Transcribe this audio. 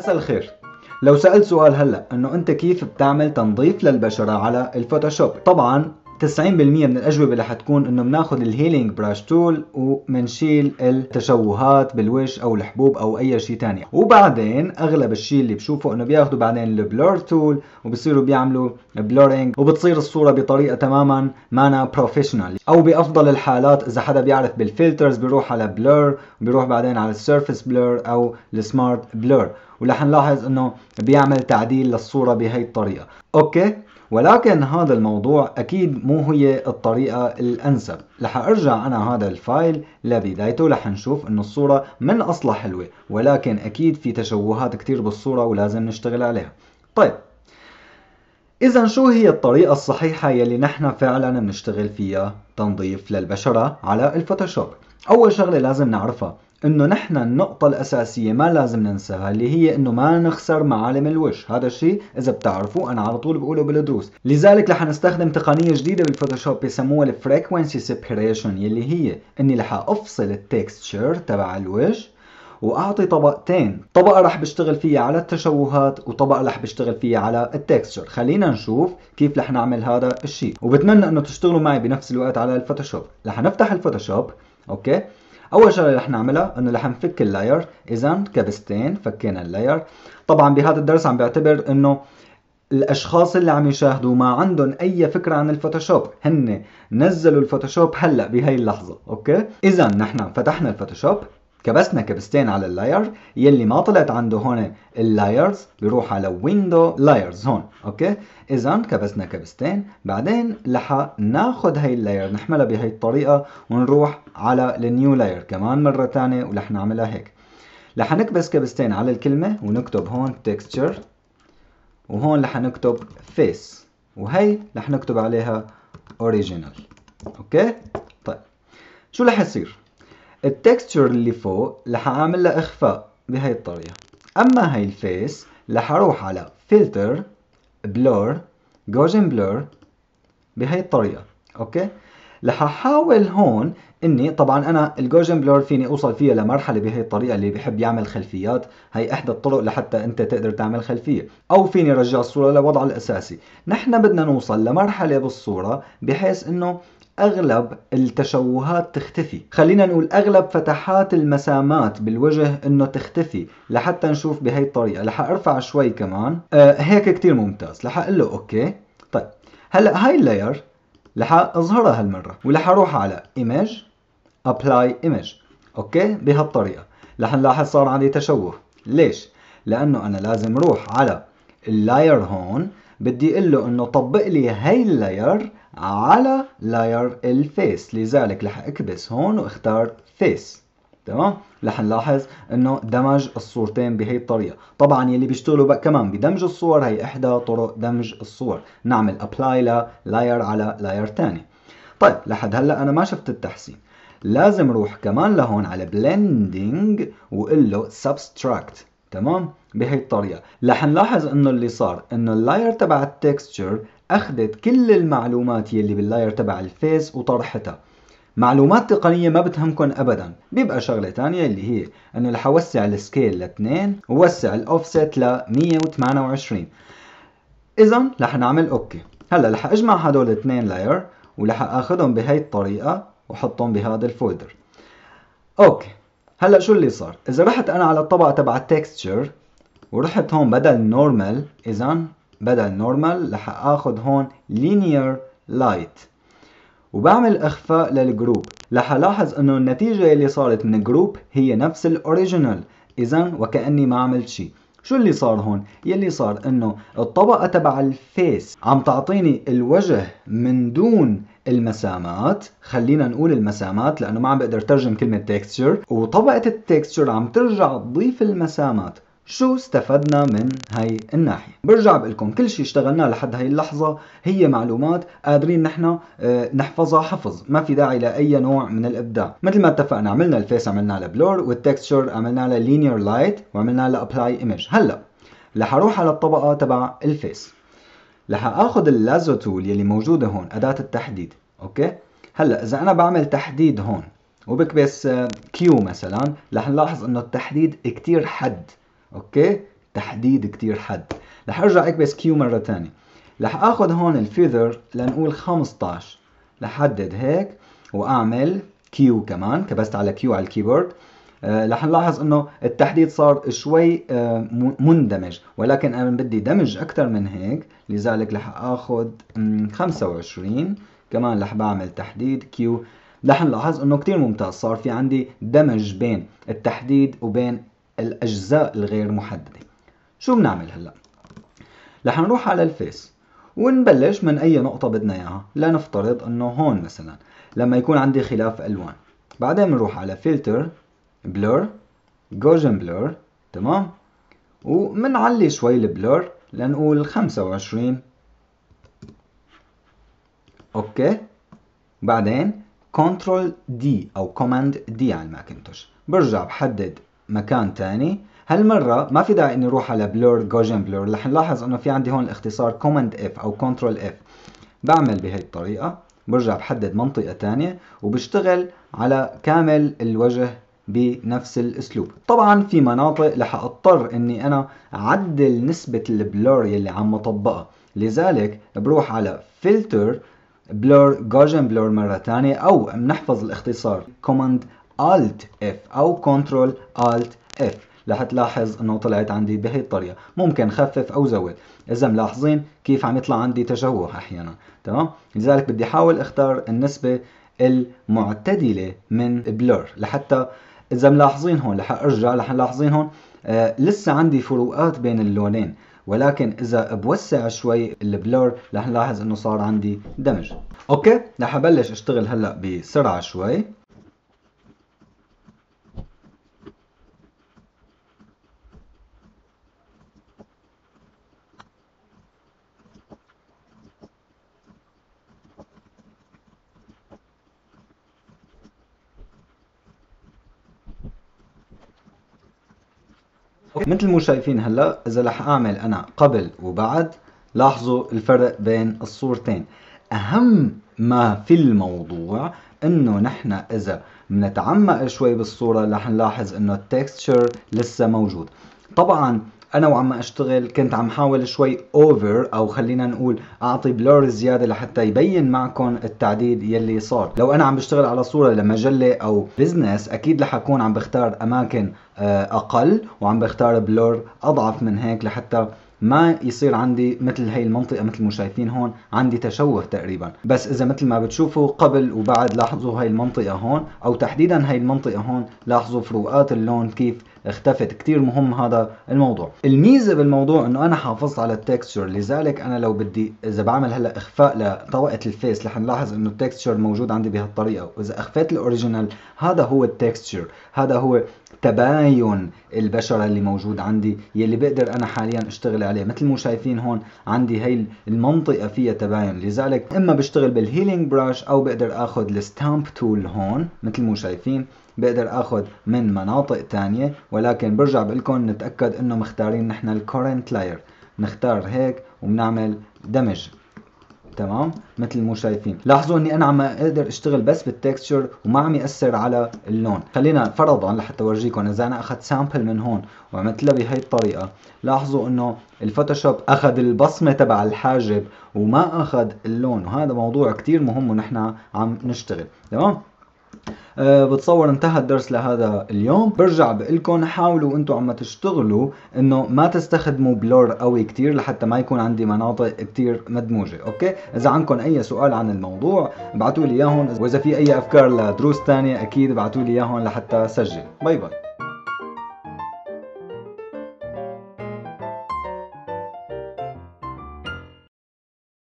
مساء الخير لو سألت سؤال هلا انه انت كيف بتعمل تنظيف للبشرة على الفوتوشوب طبعا 90% من الأجوبة اللي حتكون إنه بناخذ الهيلينج براش تول ومنشيل التشوهات بالوش أو الحبوب أو أي شيء تاني وبعدين أغلب الشيء اللي بشوفه إنه بياخذوا بعدين البلور تول وبصيروا بيعملوا بلورينج وبتصير الصورة بطريقة تماما مانا بروفيشنال أو بأفضل الحالات إذا حدا بيعرف بالفلترز بيروح على بلور وبيروح بعدين على السيرفس بلور أو السمارت بلور ورح نلاحظ إنه بيعمل تعديل للصورة بهي الطريقة أوكي ولكن هذا الموضوع أكيد مو هي الطريقة الأنسب رح أرجع أنا هذا الفايل لبدايته لح نشوف أنه الصورة من أصلها حلوة ولكن أكيد في تشوهات كتير بالصورة ولازم نشتغل عليها طيب إذا شو هي الطريقة الصحيحة يلي نحن فعلا بنشتغل فيها تنظيف للبشرة على الفوتوشوب؟ أول شغلة لازم نعرفها انه نحن النقطة الأساسية ما لازم ننساها اللي هي انه ما نخسر معالم الوش، هذا الشيء إذا بتعرفوا أنا على طول بقوله بالدروس، لذلك رح نستخدم تقنية جديدة بالفوتوشوب بيسموها الفريكونسي سيبريشن يلي هي اني رح افصل التكستشر تبع الوش واعطي طبقتين طبقه رح بشتغل فيها على التشوهات وطبقه رح بشتغل فيها على التكستشر خلينا نشوف كيف رح نعمل هذا الشيء وبتمنى انه تشتغلوا معي بنفس الوقت على الفوتوشوب رح نفتح الفوتوشوب اوكي اول شغله رح نعملها انه رح نفك اللاير اذا كبستين فكينا اللاير طبعا بهذا الدرس عم بعتبر انه الاشخاص اللي عم يشاهدوا ما عندهم اي فكره عن الفوتوشوب هن نزلوا الفوتوشوب هلا بهي اللحظه اوكي اذا نحن فتحنا الفوتوشوب كبسنا كبستين على اللاير يلي ما طلعت عنده هون اللايرز بيروح على ويندو لايرز هون اوكي اذا كبسنا كبستين بعدين رح ناخذ هي اللاير نحملها بهي الطريقه ونروح على النيو لاير كمان مره ثانيه ورح نعملها هيك رح نكبس كبستين على الكلمه ونكتب هون texture وهون رح نكتب face وهي رح نكتب عليها original اوكي طيب شو رح يصير التكستشر اللي فوق رح اعمل له اخفاء بهي الطريقه اما هي الفيس رح اروح على فلتر بلور جوجن بلور بهي الطريقه اوكي رح احاول هون اني طبعا انا الجوجن بلور فيني اوصل فيها لمرحله بهي الطريقه اللي بحب يعمل خلفيات هي احدى الطرق لحتى انت تقدر تعمل خلفيه او فيني رجع الصوره لوضعها الاساسي نحن بدنا نوصل لمرحله بالصوره بحيث انه اغلب التشوهات تختفي خلينا نقول اغلب فتحات المسامات بالوجه انه تختفي لحتى نشوف بهي الطريقه رح ارفع شوي كمان آه هيك كتير ممتاز رح اقول له اوكي طيب هلا هاي اللاير رح اظهرها هالمره ورح اروح على ايمج ابلاي ايمج اوكي بهالطريقه رح نلاحظ صار عندي تشوه ليش لانه انا لازم اروح على اللاير هون بدي اقول له انه طبق لي هي اللاير على لاير الفيس لذلك رح اكبس هون واختار فيس تمام رح نلاحظ انه دمج الصورتين بهي الطريقه طبعا يلي بيشتغلوا كمان بدمج الصور هي احدى طرق دمج الصور نعمل ابلاي للاير على لاير ثاني طيب لحد هلا انا ما شفت التحسين لازم روح كمان لهون على بلندنج وقول له سبستراكت تمام بهي الطريقه رح نلاحظ انه اللي صار انه اللاير تبع التكستشر اخذت كل المعلومات يلي باللاير تبع الفيس وطرحتها معلومات تقنية ما بتهمكم ابدا بيبقى شغلة تانية اللي هي انه رح اوسع السكيل ل2 ووسع الاوفست ل 128 اذا رح نعمل اوكي هلا رح اجمع هدول الاثنين لاير ورح اخذهم بهي الطريقة وحطهم بهذا الفولدر اوكي هلا شو اللي صار اذا رحت انا على الطبقه تبع التكستشر ورحت هون بدل نورمال اذا بدل نورمال رح اخذ هون linear light وبعمل اخفاء للجروب رح الاحظ انه النتيجه اللي صارت من الجروب هي نفس الاوريجينال اذا وكاني ما عملت شيء شو اللي صار هون؟ يلي صار انه الطبقة تبع الفيس عم تعطيني الوجه من دون المسامات خلينا نقول المسامات لانه ما عم بقدر ترجم كلمه تكستشر وطبقه التكستشر عم ترجع تضيف المسامات شو استفدنا من هاي الناحية برجع بقلكم كل شيء اشتغلناه لحد هاي اللحظة هي معلومات قادرين نحن آه، نحفظها حفظ ما في داعي لأي نوع من الإبداع مثل ما اتفقنا عملنا الفيس عملنا له بلور والتكستشر عملنا له لينير لايت وعملنا له ابلاي ايمج هلا رح اروح على الطبقة تبع الفيس رح اخذ اللازو تول يلي موجودة هون أداة التحديد اوكي هلا اذا انا بعمل تحديد هون وبكبس كيو آه، مثلا رح نلاحظ انه التحديد كتير حد اوكي تحديد كتير حد رح ارجع اكبس كيو مره ثانيه رح اخذ هون الفيذر لنقول 15 لحدد هيك واعمل كيو كمان كبست على كيو على الكيبورد آه، رح نلاحظ انه التحديد صار شوي آه، مندمج ولكن انا بدي دمج اكثر من هيك لذلك رح اخذ 25 كمان رح بعمل تحديد كيو رح نلاحظ انه كتير ممتاز صار في عندي دمج بين التحديد وبين الاجزاء الغير محدده شو بنعمل هلا رح نروح على الفيس ونبلش من اي نقطه بدنا اياها لنفترض انه هون مثلا لما يكون عندي خلاف الوان بعدين بنروح على فلتر بلور جوجن بلور تمام ومنعلي شوي البلور لنقول 25 اوكي بعدين كنترول دي او كوماند دي على الماكنتوش برجع بحدد مكان تاني هالمرة ما في داعي اني اروح على بلور جوجن بلور رح نلاحظ انه في عندي هون الاختصار كوماند اف او كنترول اف بعمل بهي الطريقة برجع بحدد منطقة تانية وبشتغل على كامل الوجه بنفس الاسلوب طبعا في مناطق رح اضطر اني انا اعدل نسبة البلور يلي عم اطبقها لذلك بروح على فلتر بلور جوجن بلور مرة ثانيه أو بنحفظ الاختصار كوماند الت اف أو كنترول الت اف رح تلاحظ انه طلعت عندي بهي الطريقة ممكن خفف او زود اذا ملاحظين كيف عم يطلع عندي تشوه احيانا تمام لذلك بدي احاول اختار النسبة المعتدلة من بلور لحتى اذا ملاحظين هون رح ارجع رح نلاحظين هون آه لسه عندي فروقات بين اللونين ولكن اذا بوسع شوي البلور رح نلاحظ انه صار عندي دمج اوكي رح ابلش اشتغل هلا بسرعه شوي مثل ما شايفين هلا اذا رح اعمل انا قبل وبعد لاحظوا الفرق بين الصورتين اهم ما في الموضوع انه نحن اذا بنتعمق شوي بالصوره رح نلاحظ انه التكستشر لسه موجود طبعا انا وعم اشتغل كنت عم حاول شوي اوفر او خلينا نقول اعطي بلور زياده لحتى يبين معكم التعديل يلي صار لو انا عم بشتغل على صوره لمجله او بزنس اكيد رح اكون عم بختار اماكن آه، اقل وعم بختار بلور اضعف من هيك لحتى ما يصير عندي مثل هي المنطقة مثل ما شايفين هون عندي تشوه تقريبا بس إذا مثل ما بتشوفوا قبل وبعد لاحظوا هاي المنطقة هون أو تحديدا هاي المنطقة هون لاحظوا فروقات اللون كيف اختفت كتير مهم هذا الموضوع الميزه بالموضوع انه انا حافظت على التكستشر لذلك انا لو بدي اذا بعمل هلا اخفاء لطبقه الفيس رح نلاحظ انه التكستشر موجود عندي بهالطريقه واذا اخفيت الاوريجينال هذا هو التكستشر هذا هو تباين البشره اللي موجود عندي يلي بقدر انا حاليا اشتغل عليه مثل ما شايفين هون عندي هي المنطقه فيها تباين لذلك اما بشتغل بالهيلينج براش او بقدر اخذ الستامب تول هون مثل ما شايفين بقدر اخذ من مناطق تانية ولكن برجع لكم نتأكد انه مختارين نحن الكورنت لاير نختار هيك وبنعمل دمج تمام مثل مو شايفين لاحظوا اني انا عم اقدر اشتغل بس بالتكستشر وما عم ياثر على اللون خلينا فرضا لحتى اورجيكم اذا انا اخذت سامبل من هون وعملت لها بهي الطريقه لاحظوا انه الفوتوشوب اخذ البصمه تبع الحاجب وما اخذ اللون وهذا موضوع كثير مهم ونحن عم نشتغل تمام أه بتصور انتهى الدرس لهذا اليوم برجع بقلكم حاولوا انتم عم تشتغلوا انه ما تستخدموا بلور قوي كتير لحتى ما يكون عندي مناطق كتير مدموجه اوكي اذا عندكم اي سؤال عن الموضوع ابعتوا لي اياهم واذا في اي افكار لدروس تانية اكيد ابعتوا لي اياهم لحتى سجل باي باي